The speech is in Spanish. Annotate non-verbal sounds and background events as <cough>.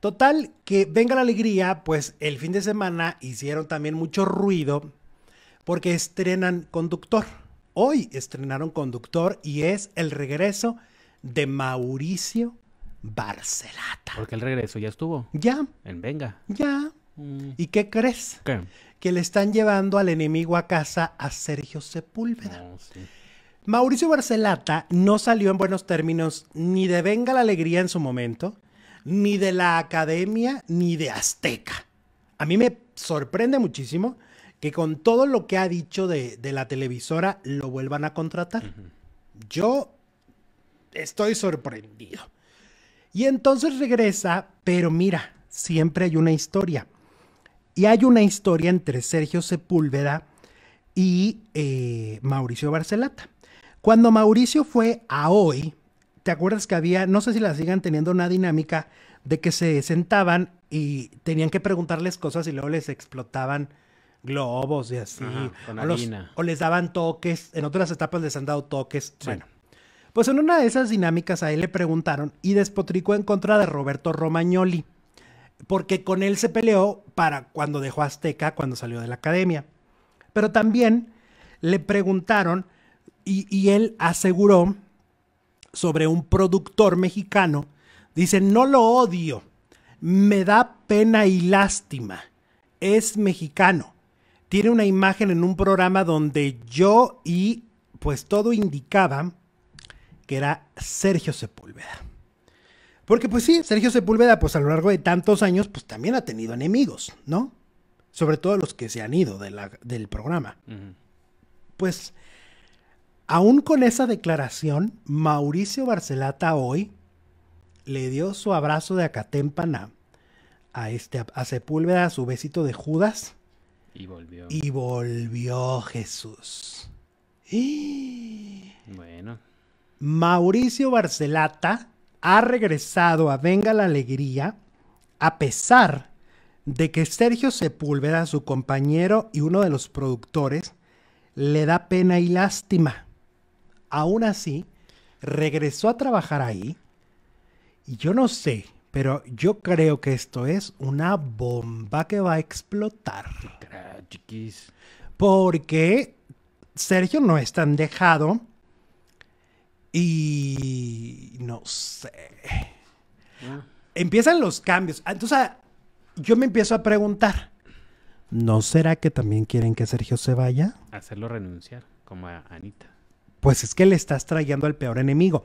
Total, que venga la alegría, pues el fin de semana hicieron también mucho ruido porque estrenan conductor. Hoy estrenaron conductor y es el regreso de Mauricio Barcelata. Porque el regreso ya estuvo. Ya. En Venga. Ya. Mm. ¿Y qué crees? Que le están llevando al enemigo a casa a Sergio Sepúlveda. Oh, Mauricio Barcelata no salió en buenos términos ni de Venga la Alegría en su momento ni de la academia, ni de Azteca. A mí me sorprende muchísimo que con todo lo que ha dicho de, la televisora lo vuelvan a contratar. Yo estoy sorprendido. Y entonces regresa, pero mira, siempre hay una historia. Y hay una historia entre Sergio Sepúlveda y eh, Mauricio Barcelata. Cuando Mauricio fue a hoy, ¿te acuerdas que había, no sé si la sigan teniendo una dinámica de que se sentaban y tenían que preguntarles cosas y luego les explotaban globos y así, con o, o, les daban toques, en otras etapas les han dado toques, bueno. Pues en una de esas dinámicas a él le preguntaron y despotricó en contra de Roberto Romagnoli, porque con él se peleó para cuando dejó Azteca, cuando salió de la academia. Pero también le preguntaron y, y él aseguró sobre un productor mexicano. Dice, no lo odio, me da pena y lástima. Es mexicano. Tiene una imagen en un programa donde yo y pues todo indicaba que era Sergio Sepúlveda. Porque pues sí, Sergio Sepúlveda pues a lo largo de tantos años pues también ha tenido enemigos, ¿no? Sobre todo los que se han ido del programa. Pues Aún con esa declaración, Mauricio Barcelata hoy le dio su abrazo de acatémpana a, este, Sepúlveda, a su besito de Judas. Y volvió. Y volvió Jesús. <gasps> Bueno. Mauricio Barcelata ha regresado a Venga la Alegría a pesar de que Sergio Sepúlveda, su compañero y uno de los productores, le da pena y lástima Aún así, regresó a trabajar ahí. Y yo no sé, pero yo creo que esto es una bomba que va a explotar. Porque Sergio no es tan dejado. Y no sé. Ah. Empiezan los cambios. Ah, entonces, ah, yo me empiezo a preguntar. ¿No será que también quieren que Sergio se vaya? Hacerlo renunciar, como a Anita pues es que le estás trayendo al peor enemigo.